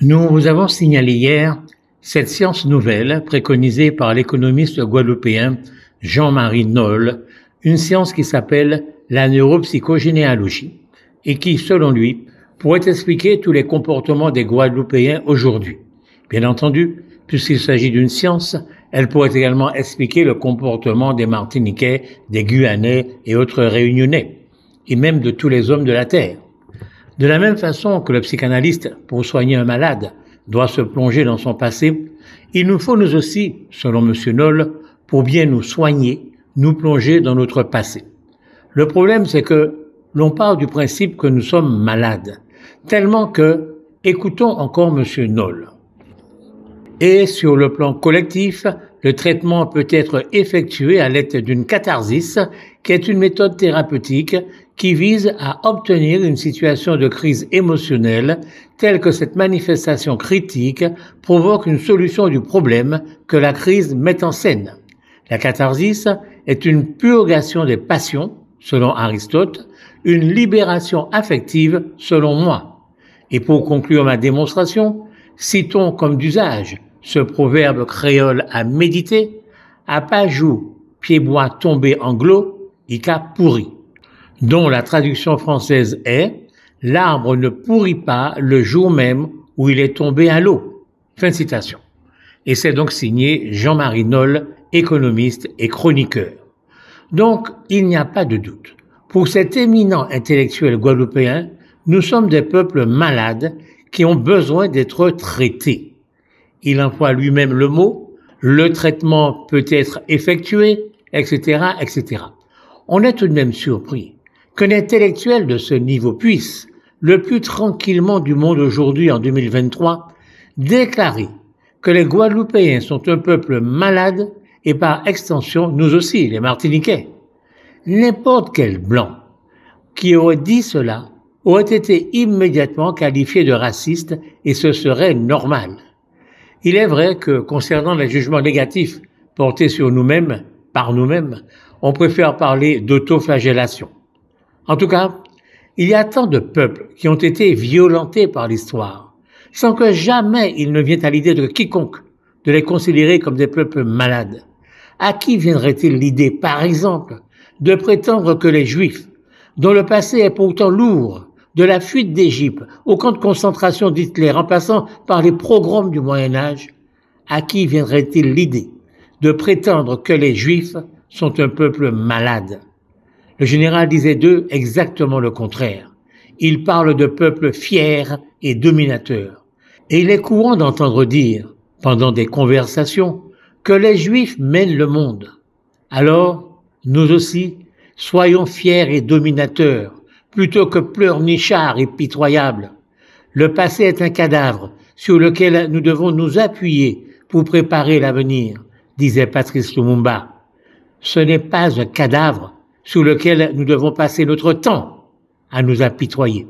Nous vous avons signalé hier cette science nouvelle préconisée par l'économiste guadeloupéen Jean-Marie Noll, une science qui s'appelle la neuropsychogénéalogie et qui, selon lui, pourrait expliquer tous les comportements des Guadeloupéens aujourd'hui. Bien entendu, puisqu'il s'agit d'une science, elle pourrait également expliquer le comportement des Martiniquais, des Guyanais et autres Réunionnais, et même de tous les hommes de la Terre. De la même façon que le psychanalyste, pour soigner un malade, doit se plonger dans son passé, il nous faut nous aussi, selon M. Noll, pour bien nous soigner, nous plonger dans notre passé. Le problème, c'est que l'on part du principe que nous sommes malades, tellement que, écoutons encore M. Noll. Et sur le plan collectif, le traitement peut être effectué à l'aide d'une catharsis, qui est une méthode thérapeutique qui vise à obtenir une situation de crise émotionnelle telle que cette manifestation critique provoque une solution du problème que la crise met en scène. La catharsis est une purgation des passions, selon Aristote, une libération affective, selon moi. Et pour conclure ma démonstration, citons comme d'usage ce proverbe créole à méditer, à pas jou, pied bois tombé anglo, ica pourri dont la traduction française est L'arbre ne pourrit pas le jour même où il est tombé à l'eau. Fin de citation. Et c'est donc signé Jean-Marie Noll, économiste et chroniqueur. Donc, il n'y a pas de doute. Pour cet éminent intellectuel guadeloupéen, nous sommes des peuples malades qui ont besoin d'être traités. Il emploie lui-même le mot, le traitement peut être effectué, etc., etc. On est tout de même surpris Qu'un intellectuel de ce niveau puisse, le plus tranquillement du monde aujourd'hui en 2023, déclarer que les Guadeloupéens sont un peuple malade et par extension nous aussi, les Martiniquais. N'importe quel blanc qui aurait dit cela aurait été immédiatement qualifié de raciste et ce serait normal. Il est vrai que concernant les jugements négatifs portés sur nous-mêmes, par nous-mêmes, on préfère parler d'autoflagellation. En tout cas, il y a tant de peuples qui ont été violentés par l'histoire, sans que jamais il ne vienne à l'idée de quiconque de les considérer comme des peuples malades. À qui viendrait-il l'idée, par exemple, de prétendre que les Juifs, dont le passé est pourtant lourd, de la fuite d'Égypte au camp de concentration d'Hitler en passant par les programmes du Moyen Âge, à qui viendrait-il l'idée de prétendre que les Juifs sont un peuple malade le général disait d'eux exactement le contraire. Il parle de peuples fiers et dominateurs. Et il est courant d'entendre dire, pendant des conversations, que les Juifs mènent le monde. Alors, nous aussi, soyons fiers et dominateurs, plutôt que pleurnichards et pitoyables. Le passé est un cadavre sur lequel nous devons nous appuyer pour préparer l'avenir, disait Patrice Lumumba. Ce n'est pas un cadavre, sous lequel nous devons passer notre temps à nous apitoyer.